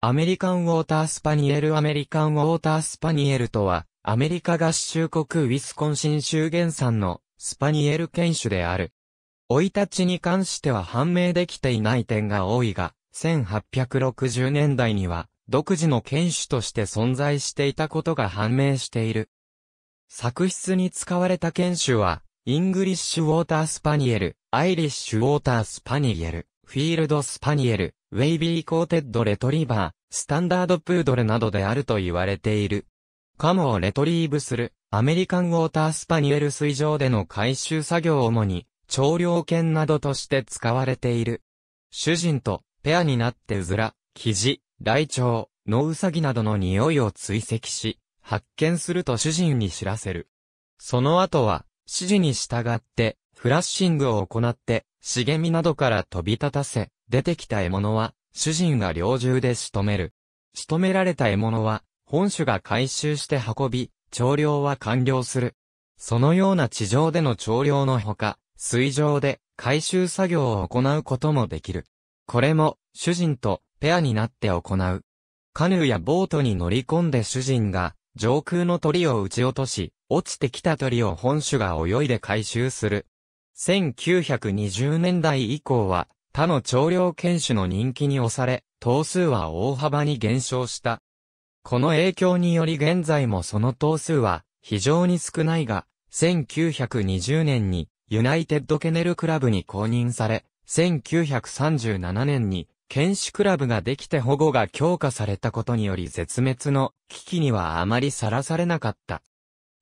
アメリカンウォータースパニエルアメリカンウォータースパニエルとは、アメリカ合衆国ウィスコンシン州原産のスパニエル犬種である。追い立ちに関しては判明できていない点が多いが、1860年代には独自の犬種として存在していたことが判明している。作筆に使われた犬種は、イングリッシュウォータースパニエル、アイリッシュウォータースパニエル、フィールドスパニエル、ウェイビーコーテッドレトリバー、スタンダードプードルなどであると言われている。カモをレトリーブする、アメリカンウォータースパニュエル水上での回収作業を主に、調量犬などとして使われている。主人と、ペアになってうずら、キジ、ライチョウ、ノウサギなどの匂いを追跡し、発見すると主人に知らせる。その後は、指示に従って、フラッシングを行って、茂みなどから飛び立たせ、出てきた獲物は、主人が猟銃で仕留める。仕留められた獲物は、本種が回収して運び、調量は完了する。そのような地上での調量のほか、水上で回収作業を行うこともできる。これも、主人とペアになって行う。カヌーやボートに乗り込んで主人が、上空の鳥を撃ち落とし、落ちてきた鳥を本種が泳いで回収する。1920年代以降は、他の長領犬種の人気に押され、頭数は大幅に減少した。この影響により現在もその頭数は非常に少ないが、1920年にユナイテッドケネルクラブに公認され、1937年に犬種クラブができて保護が強化されたことにより絶滅の危機にはあまりさらされなかった。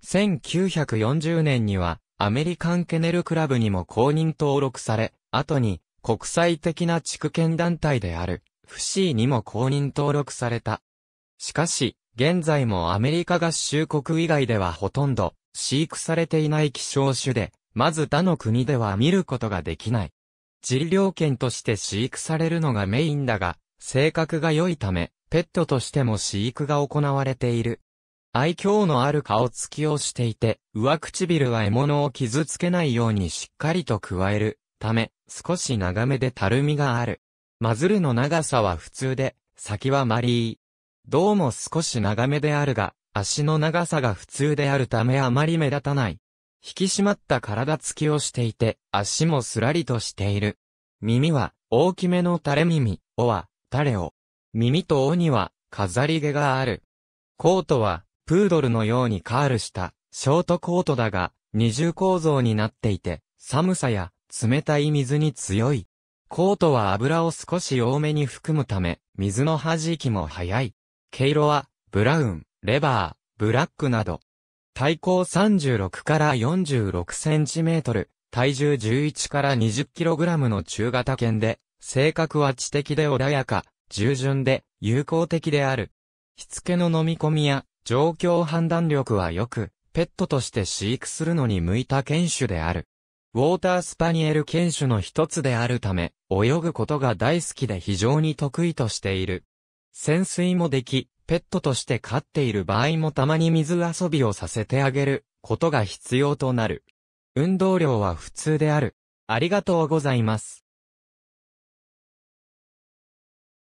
1940年にはアメリカンケネルクラブにも公認登録され、後に国際的な地区圏団体である FC にも公認登録された。しかし、現在もアメリカ合衆国以外ではほとんど飼育されていない希少種で、まず他の国では見ることができない。治療犬として飼育されるのがメインだが、性格が良いため、ペットとしても飼育が行われている。愛嬌のある顔つきをしていて、上唇は獲物を傷つけないようにしっかりと加えるため、少し長めでたるみがある。マズルの長さは普通で、先はマリー。どうも少し長めであるが、足の長さが普通であるためあまり目立たない。引き締まった体つきをしていて、足もすらりとしている。耳は、大きめの垂れ耳、尾は、垂れ尾。耳と尾には、飾り毛がある。コートは、プードルのようにカールした、ショートコートだが、二重構造になっていて、寒さや冷たい水に強い。コートは油を少し多めに含むため、水の弾きも早い。毛色は、ブラウン、レバー、ブラックなど。体高36から46センチメートル、体重11から20キログラムの中型犬で、性格は知的で穏やか、従順で、友好的である。しつけの飲み込みや、状況判断力は良く、ペットとして飼育するのに向いた犬種である。ウォータースパニエル犬種の一つであるため、泳ぐことが大好きで非常に得意としている。潜水もでき、ペットとして飼っている場合もたまに水遊びをさせてあげることが必要となる。運動量は普通である。ありがとうございます。